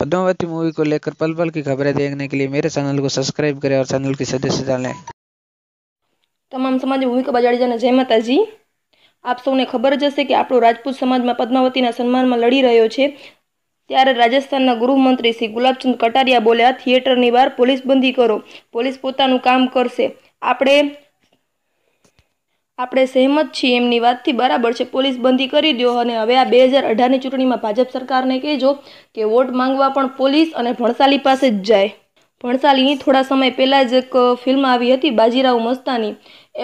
Padmavati movie को लेकर पल पल की खबरें देखने के लिए मेरे चैनल को सब्सक्राइब करें और चैनल की सदस्यता लें તમામ સમાજે ભૂમિકા બજાડીજાને જય માતાજી આપ સૌને ખબર જ હશે કે આપણો રાજપૂત સમાજમાં પદ્માવતીના સન્માનમાં લડી રહ્યો છે ત્યારે રાજસ્થાનના ગૃહમંત્રી શ્રી ગુલાબચંદ કટારિયા બોલ્યા થિયેટરની બહાર પોલીસ બંધી કરો પોલીસ પોતાનું કામ કરશે આપણે આપણે સહેમત છીએ એમની વાતથી બરાબર છે પોલીસ બંધી કરી દો અને હવે આ બે હજાર અઢારની ચૂંટણીમાં ભાજપ સરકારને કહેજો કે વોટ માંગવા પણ પોલીસ અને ભણસાલી પાસે જ જાય ભણસાલીની થોડા સમય પહેલાં જ એક ફિલ્મ આવી હતી બાજીરાવ મસ્તાની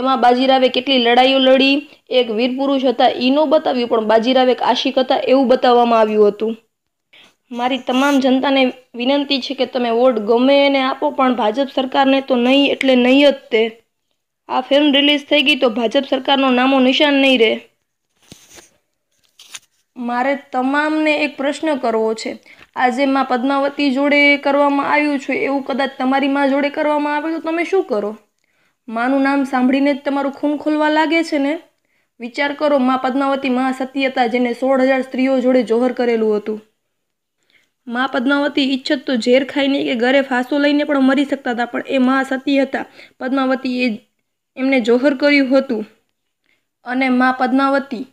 એમાં બાજીરાવે કેટલી લડાઈઓ લડી એક વીર પુરુષ હતા એ ન બતાવ્યું પણ બાજીરાવ એક આશિક હતા એવું બતાવવામાં આવ્યું હતું મારી તમામ જનતાને વિનંતી છે કે તમે વોટ ગમે એને આપો પણ ભાજપ સરકારને તો નહીં એટલે નહીં જ તે આ ફિલ્મ રિલીઝ થઈ ગઈ તો ભાજપ સરકારનું નામો નિશાન નહીં રહે મારે તમામને એક પ્રશ્ન કરવો છે આજે માં પદ્માવતી જોડે કરવામાં આવ્યું છે એવું કદાચ તમારી માં જોડે કરવામાં આવે તો તમે શું કરો માનું નામ સાંભળીને જ તમારું ખૂન ખોલવા લાગે છે ને વિચાર કરો માં પદ્માવતી મહા સતી હતા જેને સોળ હજાર સ્ત્રીઓ જોડે જોહર કરેલું હતું મા પદ્માવતી ઈચ્છત તો ઝેર ખાઈને કે ઘરે ફાંસો લઈને પણ મરી શકતા હતા પણ એ માં સતી હતા પદ્માવતી એ એમને જોહર કર્યું હતું અને મા પદ્માવતી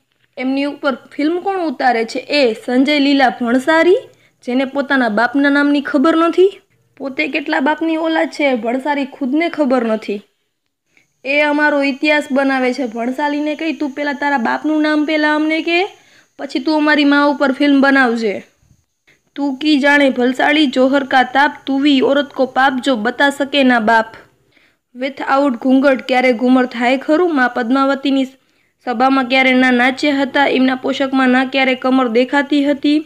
એમની ઉપર ફિલ્મ કોણ ઉતારે છે એ સંજય લીલા ભણસારી જેને પોતાના બાપના નામની ખબર નથી પોતે કેટલા બાપની ઓલા છે ભણસારી ખુદને ખબર નથી એ અમારો ઇતિહાસ બનાવે છે ભણસાલીને કહી તું પહેલાં તારા બાપનું નામ પહેલાં અમને કે પછી તું અમારી મા ઉપર ફિલ્મ બનાવજે તું કી જાણે ભલસાળી જોહર કા તાપ તુવી ઓરત કો પાપ જો બતા શકે ના બાપ વિથઆઉટ ઘૂંઘટ ક્યારે ઘૂમર થાય ખરું માં પદ્માવતીની સભામાં ક્યારે ના નાચ્યા હતા એમના પોશાકમાં ના ક્યારે કમર દેખાતી હતી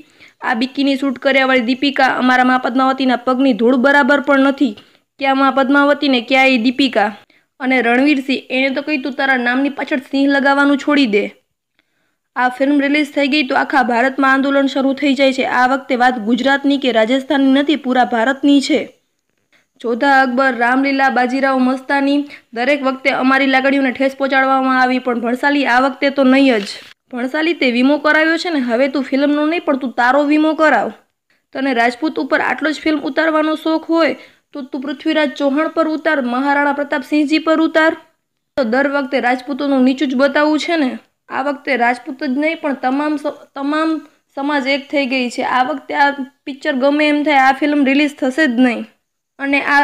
આ બિકીની શૂટ કર્યાવાળી દીપિકા અમારા માં પદ્માવતીના પગની ધૂળ બરાબર પણ નથી ક્યાં માં પદ્માવતીને ક્યાં એ દીપિકા અને રણવીર સિંહ એણે તો કહ્યું તું તારા નામની પાછળ સિંહ લગાવવાનું છોડી દે આ ફિલ્મ રિલીઝ થઈ ગઈ તો આખા ભારતમાં આંદોલન શરૂ થઈ જાય છે આ વખતે વાત ગુજરાતની કે રાજસ્થાનની નથી પૂરા ભારતની છે જોધા અકબર રામલીલા બાજીરાવ મસ્તાની દરેક વખતે અમારી લાગણીઓને ઠેસ પહોંચાડવામાં આવી પણ ભણસાલી આ વખતે તો નહીં જ ભણસાલી તે વીમો કરાવ્યો છે ને હવે તું ફિલ્મનો નહીં પણ તું તારો વીમો કરાવ તને રાજપૂત ઉપર આટલો જ ફિલ્મ ઉતારવાનો શોખ હોય તો તું પૃથ્વીરાજ ચૌહાણ પર ઉતાર મહારાણા પ્રતાપસિંહજી પર ઉતાર તો દર વખતે રાજપૂતોનું નીચું જ બતાવવું છે ને આ વખતે રાજપૂત જ નહીં પણ તમામ તમામ સમાજ એક થઈ ગઈ છે આ વખતે આ પિક્ચર ગમે એમ થાય આ ફિલ્મ રિલીઝ થશે જ નહીં અને આ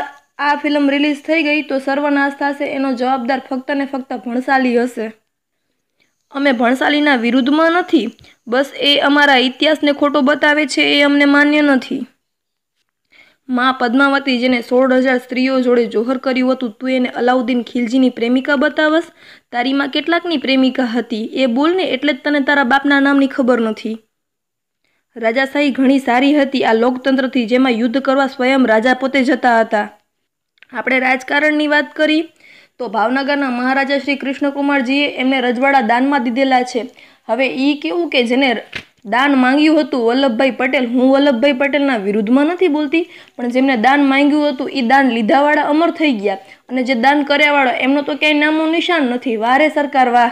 આ ફિલ્મ રિલીઝ થઈ ગઈ તો સર્વનાશ થશે એનો જવાબદાર ફક્ત ને ફક્ત ભણસાલી હશે અમે ભણસાલીના વિરુદ્ધમાં નથી બસ એ અમારા ઇતિહાસને ખોટો બતાવે છે એ અમને માન્ય નથી મા પદ્માવતી જેને સોળ હજાર સ્ત્રીઓ જોડે જોહર કર્યું હતું તું એને અલાઉદ્દીન ખિલજીની પ્રેમિકા બતાવસ તારીમાં કેટલાકની પ્રેમિકા હતી એ બોલને એટલે જ તને તારા બાપના નામની ખબર નથી રાજાશાહી ઘણી સારી હતી આ લોકતંત્રથી જેમાં યુદ્ધ કરવા સ્વયં રાજા પોતે જતા હતા આપણે રાજકારણની વાત કરી તો ભાવનગરના મહારાજા શ્રી કૃષ્ણકુમારજીએ એમને રજવાડા દાનમાં દીધેલા છે હવે એ કેવું કે જેને દાન માંગ્યું હતું વલ્લભભાઈ પટેલ હું વલ્લભભાઈ પટેલના વિરુદ્ધમાં નથી બોલતી પણ જેમને દાન માંગ્યું હતું એ દાન લીધાવાળા અમર થઈ ગયા અને જે દાન કર્યાવાળો એમનો તો ક્યાંય નામો નિશાન નથી વારે સરકાર વાહ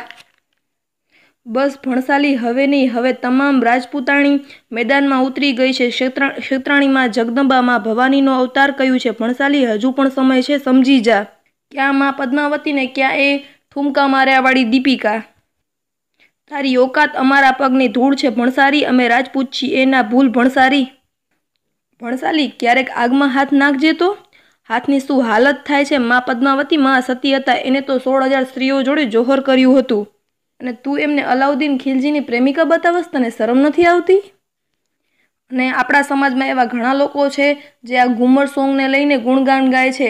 બસ ભણસાલી હવે નહીં હવે તમામ રાજપૂતાણી મેદાનમાં ઉતરી ગઈ છે ક્ષેત્રાણીમાં જગદંબામાં ભવાનીનો અવતાર કહ્યું છે ભણસાલી હજુ પણ સમય છે સમજી જા ક્યાં માં પદ્માવતીને ક્યાં એ ઠુમકા માર્યાવાળી દીપિકા તારી ઓકાત અમારા પગની ધૂળ છે ભણસારી અમે રાજપૂત છીએ એના ભૂલ ભણસારી ભણસાલી ક્યારેક આગમાં હાથ નાખજે તો હાથની શું હાલત થાય છે મા પદ્માવતી મા સતી હતા એને તો સોળ હજાર સ્ત્રીઓ જોડે જોહર કર્યું હતું અને તું એમને અલાઉદ્દીન ખિલજીની પ્રેમિકા બતાવસ તને શરમ નથી આવતી અને આપણા સમાજમાં એવા ઘણા લોકો છે જે આ ઘૂમર સોંગને લઈને ગુણગાન ગાય છે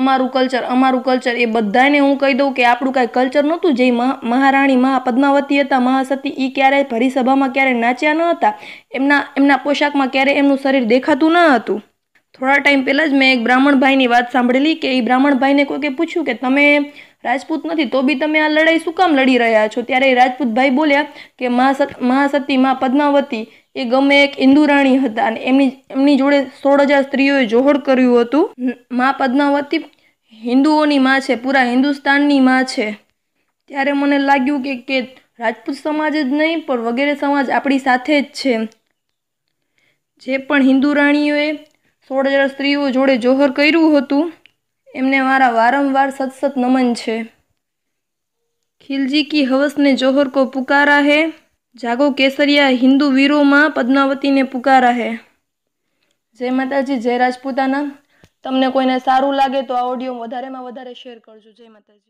અમારું કલ્ચર અમારું કલ્ચર એ બધાને હું કહી દઉં કે આપણું કાંઈ કલ્ચર નહોતું જે મહારાણી મહા પદ્માવતી હતા મહાસતી એ ક્યારેય ભરીસભામાં ક્યારેય નાચ્યા ન હતા એમના એમના પોશાકમાં ક્યારેય એમનું શરીર દેખાતું ન હતું થોડા ટાઈમ પહેલાં જ મેં એક બ્રાહ્મણભાઈની વાત સાંભળેલી કે એ બ્રાહ્મણભાઈને કોઈકે પૂછ્યું કે તમે રાજપૂત નથી તો બી તમે આ લડાઈ શું કામ લડી રહ્યા છો ત્યારે રાજપૂતભાઈ બોલ્યા કે મહાસતી મા પદ્માવતી એ ગમે એક હિન્દુ રાણી હતા અને એમની એમની જોડે સોળ હજાર સ્ત્રીઓએ જોહડ કર્યું હતું મા પદ્માવતી હિન્દુઓની માં છે પૂરા હિન્દુસ્તાનની માં છે ત્યારે મને લાગ્યું કે કે રાજપૂત સમાજ જ નહીં પણ વગેરે સમાજ આપણી સાથે જ છે જે પણ હિન્દુ રાણીઓએ સોળ હજાર સ્ત્રીઓ જોડે જોહર કર્યું હતું એમને મારા વારંવાર સતસત નમન છે ખિલજી કી હવસને જોહર કો પુકારા હે જાગો કેસરિયા હિન્દુ વીરોમાં પદ્માવતીને પુકારા હે જય માતાજી જય રાજપૂતાના તમને કોઈને સારું લાગે તો આ ઓડિયો વધારેમાં વધારે શેર કરજો જય માતાજી